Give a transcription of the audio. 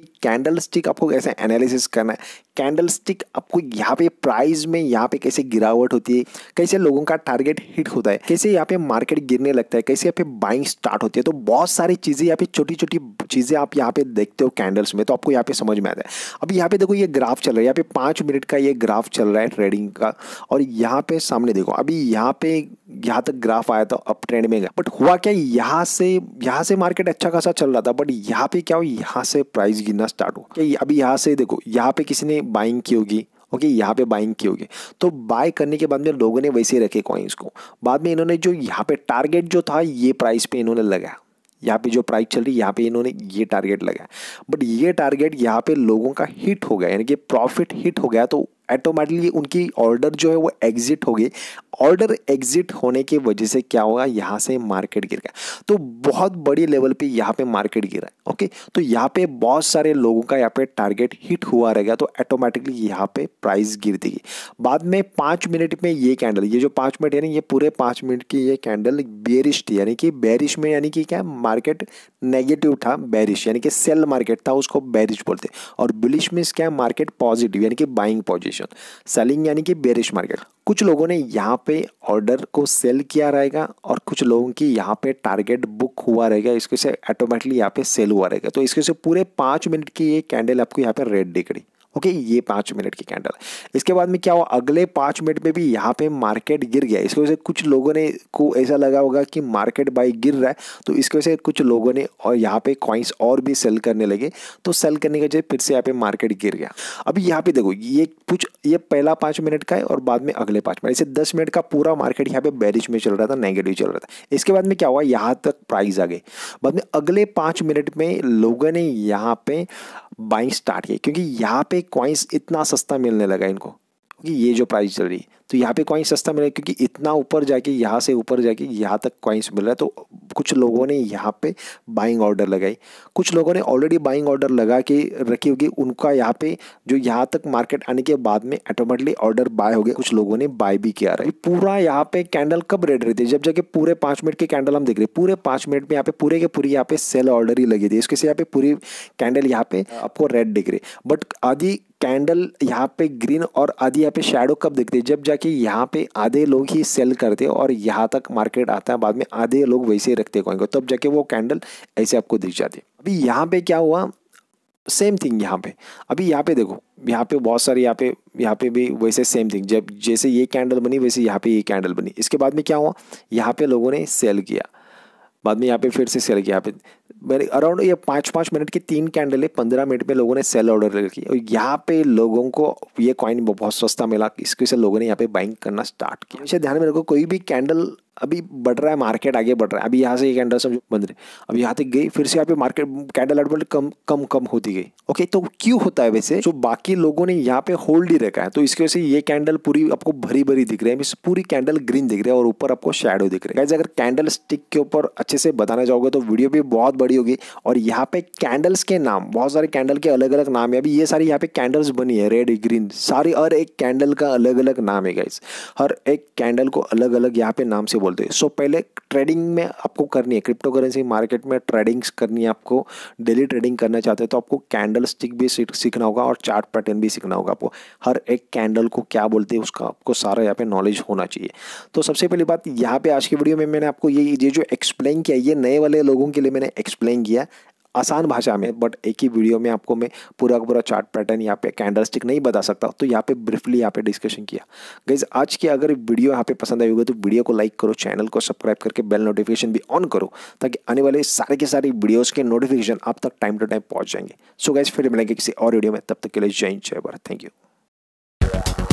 कि candle stick आपको कैसे एनालिसिस करना है कैंडल स्टिक आपको यहाँ पे प्राइस में यहाँ पे कैसे गिरावट होती है कैसे लोगों का टारगेट हिट होता है कैसे यहाँ पे मार्केट गिरने लगता है कैसे यहाँ पे बाइंग स्टार्ट होती है तो बहुत सारी चीज़ें यहाँ पे छोटी छोटी चीज़ें आप यहाँ पे देखते हो कैंडल्स में तो आपको यहाँ पे समझ में आता है अभी यहाँ पे देखो ये ग्राफ चल रहा है यहाँ पे पाँच मिनट का ये ग्राफ चल रहा है ट्रेडिंग का और यहाँ पे सामने देखो अभी यहाँ पे यहाँ तक ग्राफ आया था अप ट्रेंड में बट हुआ क्या यहाँ से यहाँ से मार्केट अच्छा खासा चल रहा था बट यहाँ पे क्या हो यहाँ से प्राइस गिरना स्टार्ट हो अभी यहाँ से देखो यहाँ पे किसी ने बाइंग की होगी ओके okay, यहाँ पे बाइंग की होगी तो बाय करने के बाद में लोगों ने वैसे ही रखे कॉइन्स को बाद में इन्होंने जो यहाँ पे टारगेट जो था ये प्राइस पे इन्होंने लगाया यहाँ पे जो प्राइस चल रही है यहाँ पे इन्होंने ये टारगेट लगाया बट ये टारगेट यहाँ पे लोगों का हिट हो गया यानी कि प्रॉफिट हिट हो गया तो ऑटोमेटिकली उनकी ऑर्डर जो है वो एग्जिट हो गई ऑर्डर एग्जिट होने की वजह से क्या होगा यहाँ से मार्केट गिर गया तो बहुत बड़ी लेवल पे यहाँ पे मार्केट गिरा है ओके तो यहाँ पे बहुत सारे लोगों का यहाँ पे टारगेट हिट हुआ रहेगा तो ऑटोमेटिकली यहाँ पे प्राइस गिर देगी बाद में पाँच मिनट में ये कैंडल ये जो पाँच मिनट यानी ये पूरे पाँच मिनट की ये कैंडल बेरिश थी यानी कि बैरिश में यानी कि क्या मार्केट नेगेटिव था बैरिश यानी कि सेल मार्केट था उसको बैरिश बोलते और बुलिश मीन्स क्या मार्केट पॉजिटिव यानी कि बाइंग पॉजिशन कंडीशन सेलिंग यानी कि बेरिश मार्केट कुछ लोगों ने यहाँ पे ऑर्डर को सेल किया रहेगा और कुछ लोगों की यहाँ पे टारगेट बुक हुआ रहेगा इसके से ऑटोमेटिकली यहाँ पे सेल हुआ रहेगा तो इसके से पूरे पाँच मिनट की ये कैंडल आपको यहाँ पे रेड दिख रही ओके ये पाँच मिनट की कैंडल इसके बाद में क्या हुआ अगले पाँच मिनट में भी यहाँ पे मार्केट गिर गया इसकी वजह से कुछ लोगों ने को ऐसा लगा होगा कि मार्केट बाई गिर रहा है तो इसकी वजह से कुछ लोगों ने और यहाँ पे कॉइन्स और भी सेल करने लगे तो सेल करने के वजह फिर से यहाँ पे मार्केट गिर गया अभी यहाँ पे देखो ये कुछ ये पहला पाँच मिनट का है और बाद में अगले पाँच मिनट इसे दस मिनट का पूरा मार्केट यहाँ पे बैरिज में चल रहा था नेगेटिव चल रहा था इसके बाद में क्या हुआ यहाँ तक प्राइस आ गए बाद में अगले पाँच मिनट में लोगों ने यहाँ पे बाइंग स्टार्ट किया क्योंकि यहाँ पे क्वाइंस इतना सस्ता मिलने लगा इनको कि ये जो प्राइस चल रही है तो यहाँ पे कॉइन सस्ता मिल रहा है क्योंकि इतना ऊपर जाके यहाँ से ऊपर जाके यहाँ तक कॉइन्स मिल रहा है तो कुछ लोगों ने यहाँ पे बाइंग ऑर्डर लगाई कुछ लोगों ने ऑलरेडी बाइंग ऑर्डर लगा के रखी होगी उनका यहाँ पे जो यहाँ तक मार्केट आने के बाद में ऑटोमेटिकली ऑर्डर बाय हो गया कुछ लोगों ने बाय भी किया रहा पूरा यहाँ पे कैंडल कब रेड रहे थे जब जाके पूरे पाँच मिनट के कैंडल हम देख रहे पूरे पाँच मिनट में यहाँ पे पूरे के पूरी यहाँ पे सेल ऑर्डर ही लगी थी इसके से यहाँ पे पूरी कैंडल यहाँ पे आपको रेड दिख रही बट आधी कैंडल यहाँ पे ग्रीन और आधी यहाँ पे शेडो कब दिखते हैं जब जाके यहाँ पे आधे लोग ही सेल करते हैं और यहाँ तक मार्केट आता है बाद में आधे लोग वैसे ही रखते कॉइन को तब जाके वो कैंडल ऐसे आपको दिख जाती है अभी यहाँ पे क्या हुआ सेम थिंग यहाँ पे अभी यहाँ पे देखो यहाँ पे बहुत सारे यहाँ पे यहाँ पे भी वैसे सेम थिंग जब जैसे ये कैंडल बनी वैसे यहाँ पे ये कैंडल बनी इसके बाद में क्या हुआ यहाँ पे लोगों ने सेल किया बाद में यहाँ पे फिर से सेल किया यहाँ पे मैंने अराउंड ये पाँच पाँच मिनट की तीन कैंडल है पंद्रह मिनट पे लोगों ने सेल ऑर्डर की और यहाँ पे लोगों को ये कॉइन बहुत सस्ता मिला इसके से लोगों ने यहाँ पे बाइंग करना स्टार्ट किया ध्यान में रखो कोई भी कैंडल अभी बढ़ रहा है मार्केट आगे बढ़ रहा है अभी यहाँ से ये कैंडल समझो बंद रहे अब यहाँ तक गई फिर से यहाँ पे मार्केट कैंडल एडवर्ट कम कम कम होती गई ओके तो क्यों होता है वैसे जो बाकी लोगों ने यहाँ पे होल्ड ही रखा है तो इसकी वजह से ये कैंडल पूरी आपको भरी भरी दिख रही है पूरी कैंडल ग्रीन दिख रही है और ऊपर आपको शेडो दिख रहा है अगर कैंडल स्टिक के ऊपर अच्छे से बताना चाहोगे तो वीडियो भी बहुत बड़ी होगी और यहाँ पे कैंडल्स के नाम बहुत सारे कैंडल के अलग अलग नाम है अभी ये सारी यहाँ पे कैंडल्स बनी है रेड ग्रीन सारी हर एक कैंडल का अलग अलग नाम है गाइस हर एक कैंडल को अलग अलग यहाँ पे नाम से बोलते हैं सो पहले ट्रेडिंग में आपको करनी है क्रिप्टो करेंसी मार्केट में ट्रेडिंग्स करनी है आपको डेली ट्रेडिंग करना चाहते हैं तो आपको कैंडल स्टिक भी सीखना होगा और चार्ट पैटर्न भी सीखना होगा आपको हर एक कैंडल को क्या बोलते हैं उसका आपको सारा यहाँ पे नॉलेज होना चाहिए तो सबसे पहली बात यहाँ पे आज की वीडियो में मैंने आपको ये ये जो एक्सप्लेन किया ये नए वाले लोगों के लिए मैंने एक्सप्लेन किया आसान भाषा में बट एक ही वीडियो में आपको मैं पूरा का पूरा चार्ट पैटर्न यहाँ पे कैंडल स्टिक नहीं बता सकता तो यहाँ पे ब्रीफली यहाँ पे डिस्कशन किया गाइज आज की अगर वीडियो यहाँ पे पसंद आई होगी तो वीडियो को लाइक करो चैनल को सब्सक्राइब करके बेल नोटिफिकेशन भी ऑन करो ताकि आने वाले सारे के सारे वीडियोज़ के नोटिफिकेशन आप तक टाइम टू टाइम पहुँच जाएंगे सो गाइज फिर मिलेंगे किसी और वीडियो में तब तक के लिए जय जय भारत थैंक यू